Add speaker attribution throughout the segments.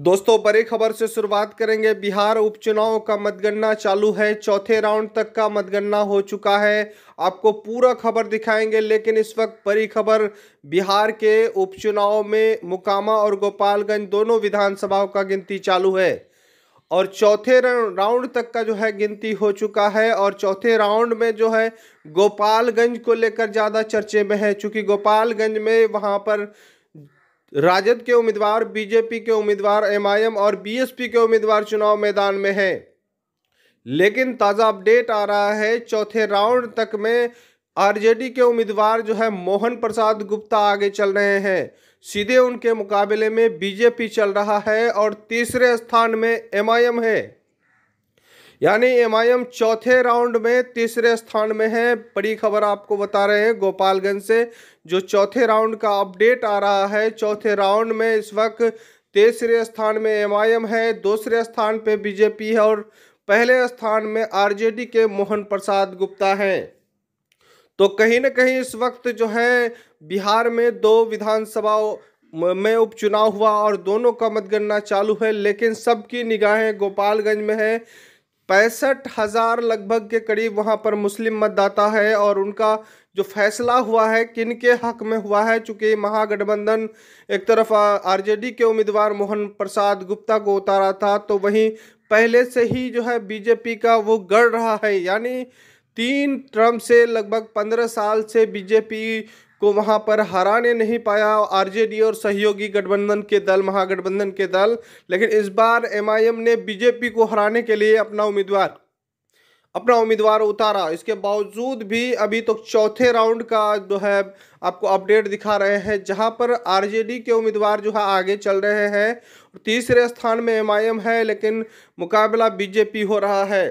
Speaker 1: दोस्तों बड़ी खबर से शुरुआत करेंगे बिहार उपचुनाव का मतगणना चालू है चौथे राउंड तक का मतगणना हो चुका है आपको पूरा खबर दिखाएंगे लेकिन इस वक्त बड़ी खबर बिहार के उपचुनाव में मुकामा और गोपालगंज दोनों विधानसभाओं का गिनती चालू है और चौथे राउंड तक का जो है गिनती हो चुका है और चौथे राउंड में जो है गोपालगंज को लेकर ज़्यादा चर्चे में है चूँकि गोपालगंज में वहाँ पर राजद के उम्मीदवार बीजेपी के उम्मीदवार एमआईएम और बीएसपी के उम्मीदवार चुनाव मैदान में हैं लेकिन ताज़ा अपडेट आ रहा है चौथे राउंड तक में आरजेडी के उम्मीदवार जो है मोहन प्रसाद गुप्ता आगे चल रहे हैं सीधे उनके मुकाबले में बीजेपी चल रहा है और तीसरे स्थान में एमआईएम है यानी एम चौथे राउंड में तीसरे स्थान में है बड़ी खबर आपको बता रहे हैं गोपालगंज से जो चौथे राउंड का अपडेट आ रहा है चौथे राउंड में इस वक्त तीसरे स्थान में एम है दूसरे स्थान पे बीजेपी है और पहले स्थान में आरजेडी के मोहन प्रसाद गुप्ता हैं तो कहीं ना कहीं इस वक्त जो है बिहार में दो विधानसभा में उपचुनाव हुआ और दोनों का मतगणना चालू है लेकिन सबकी निगाहें गोपालगंज में है पैंसठ हज़ार लगभग के करीब वहाँ पर मुस्लिम मतदाता है और उनका जो फैसला हुआ है किन के हक में हुआ है चूँकि महागठबंधन एक तरफ आरजेडी के उम्मीदवार मोहन प्रसाद गुप्ता को उतारा था तो वहीं पहले से ही जो है बीजेपी का वो गढ़ रहा है यानी तीन ट्रम्प से लगभग पंद्रह साल से बीजेपी को वहां पर हराने नहीं पाया आरजेडी और सहयोगी गठबंधन के दल महागठबंधन के दल लेकिन इस बार एमआईएम ने बीजेपी को हराने के लिए अपना उम्मीदवार अपना उम्मीदवार उतारा इसके बावजूद भी अभी तो चौथे राउंड का जो है आपको अपडेट दिखा रहे हैं जहां पर आरजेडी के उम्मीदवार जो है आगे चल रहे हैं तीसरे स्थान में एमआईएम है लेकिन मुकाबला बीजेपी हो रहा है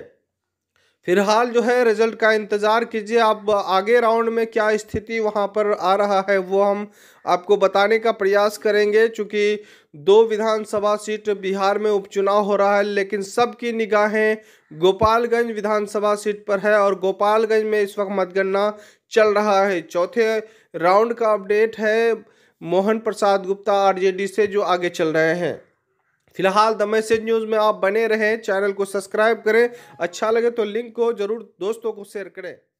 Speaker 1: फिलहाल जो है रिज़ल्ट का इंतज़ार कीजिए आप आगे राउंड में क्या स्थिति वहाँ पर आ रहा है वो हम आपको बताने का प्रयास करेंगे चूँकि दो विधानसभा सीट बिहार में उपचुनाव हो रहा है लेकिन सबकी निगाहें गोपालगंज विधानसभा सीट पर है और गोपालगंज में इस वक्त मतगणना चल रहा है चौथे राउंड का अपडेट है मोहन प्रसाद गुप्ता आर से जो आगे चल रहे हैं फिलहाल द मैसेज न्यूज़ में आप बने रहें चैनल को सब्सक्राइब करें अच्छा लगे तो लिंक को ज़रूर दोस्तों को शेयर करें